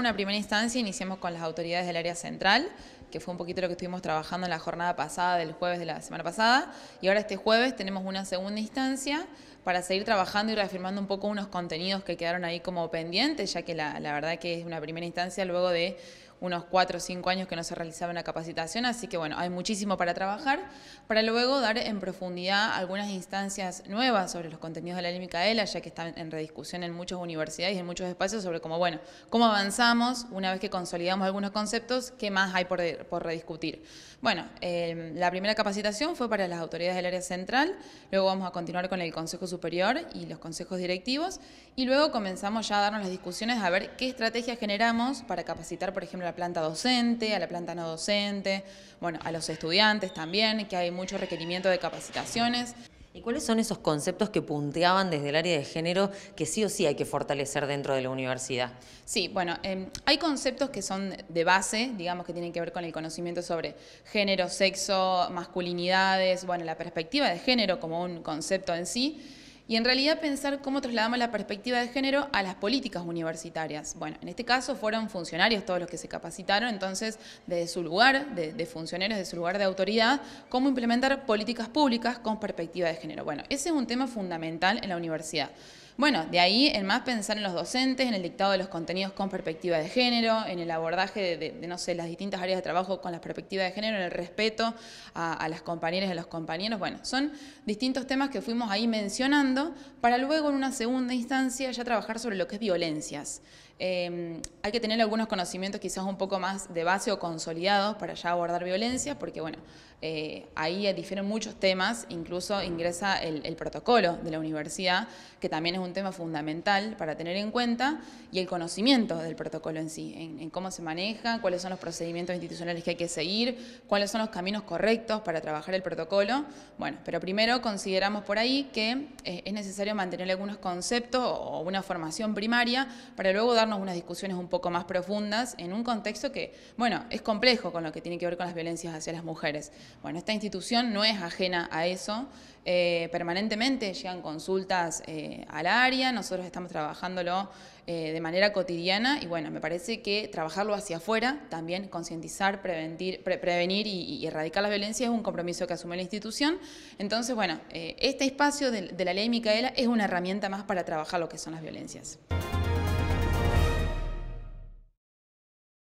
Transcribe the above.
una primera instancia iniciamos con las autoridades del área central, que fue un poquito lo que estuvimos trabajando en la jornada pasada, del jueves de la semana pasada, y ahora este jueves tenemos una segunda instancia para seguir trabajando y reafirmando un poco unos contenidos que quedaron ahí como pendientes, ya que la, verdad que es una primera instancia luego de unos cuatro o cinco años que no se realizaba una capacitación, así que bueno, hay muchísimo para trabajar, para luego dar en profundidad algunas instancias nuevas sobre los contenidos de la ley Micaela, ya que están en rediscusión en muchas universidades y en muchos espacios sobre cómo, bueno, cómo avanzamos una vez que consolidamos algunos conceptos, qué más hay por, por rediscutir. Bueno, la primera capacitación fue para las autoridades del área central, luego vamos a continuar con el Consejo superior y los consejos directivos, y luego comenzamos ya a darnos las discusiones a ver qué estrategias generamos para capacitar, por ejemplo, a la planta docente, a la planta no docente, bueno, a los estudiantes también, que hay mucho requerimiento de capacitaciones. ¿Y cuáles son esos conceptos que punteaban desde el área de género que sí o sí hay que fortalecer dentro de la universidad? Sí, bueno, em, hay conceptos que son de base, digamos que tienen que ver con el conocimiento sobre género, sexo, masculinidades, bueno, la perspectiva de género como un concepto en sí y en realidad pensar cómo trasladamos la perspectiva de género a las políticas universitarias. Bueno, en este caso fueron funcionarios todos los que se capacitaron, entonces desde su lugar, de, de funcionarios, de su lugar de autoridad, cómo implementar políticas públicas con perspectiva de género. Bueno, ese es un tema fundamental en la universidad. Bueno, de ahí en más pensar en los docentes, en el dictado de los contenidos con perspectiva de género, en el abordaje de, no sé, las distintas áreas de trabajo con las perspectivas de género, en el respeto a, a las compañeras y a los compañeros. Bueno, son distintos temas que fuimos ahí mencionando para luego en una segunda instancia ya trabajar sobre lo que es violencias. Em, hay que tener algunos conocimientos quizás un poco más de base o consolidados para ya abordar violencia, porque bueno, eh, ahí difieren muchos temas, incluso ingresa el, protocolo de la universidad, que también es un tema fundamental para tener en cuenta, y el conocimiento del protocolo en sí, en, cómo se maneja, cuáles son los procedimientos institucionales que hay que seguir, cuáles son los caminos correctos para trabajar el protocolo. Bueno, pero primero consideramos por ahí que eh, es necesario mantener algunos conceptos o una formación primaria para luego dar unas discusiones un poco más profundas en un contexto que, bueno, es complejo con lo que tiene que ver con las violencias hacia las mujeres. Bueno, esta institución no es ajena a eso. Eh, permanentemente llegan consultas eh, al área, nosotros estamos trabajándolo eh, de manera cotidiana y bueno, me parece que trabajarlo hacia afuera, también concientizar, prevenir, prevenir y, erradicar la violencia es un compromiso que asume la institución. Entonces, bueno, este espacio de la ley Micaela es una herramienta más para trabajar lo que son las violencias.